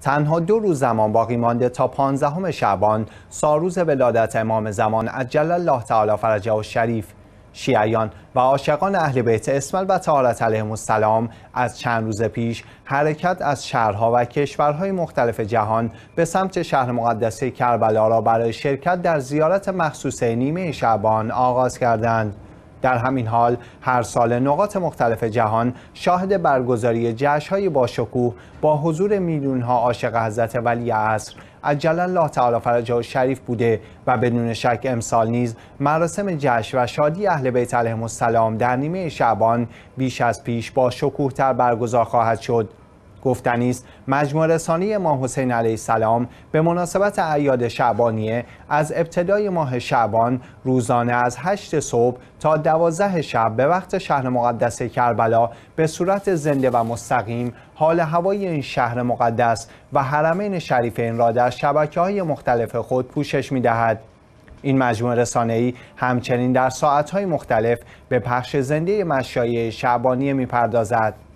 تنها دو روز زمان باقی مانده تا 15 شعبان ساروز ولادت امام زمان عجل الله تعالی فرجه و شریف شیعیان و عاشقان اهل بیت اسمل و تعالی علیه السلام از چند روز پیش حرکت از شهرها و کشورهای مختلف جهان به سمت شهر مقدسه کربلا را برای شرکت در زیارت مخصوص نیمه شعبان آغاز کردند. در همین حال هر سال نقاط مختلف جهان شاهد برگزاری جشن‌های با شکوه با حضور میلیون‌ها عاشق حضرت ولی جلال الله تعالی فرجه و شریف بوده و بدون شک امسال نیز مراسم جشن و شادی اهل بیت علیهم السلام در نیمه شعبان بیش از پیش با شکوه تر برگزار خواهد شد گفتنی است مجموع رسانی ما حسین علیه السلام به مناسبت اعیاد شعبانیه از ابتدای ماه شعبان روزانه از 8 صبح تا 12 شب به وقت شهر مقدس کربلا به صورت زنده و مستقیم حال هوای این شهر مقدس و حرمین شریفین را در شبکه های مختلف خود پوشش می دهد. این مجموعه ای همچنین در های مختلف به پخش زنده مشایع شعبانی می‌پردازد.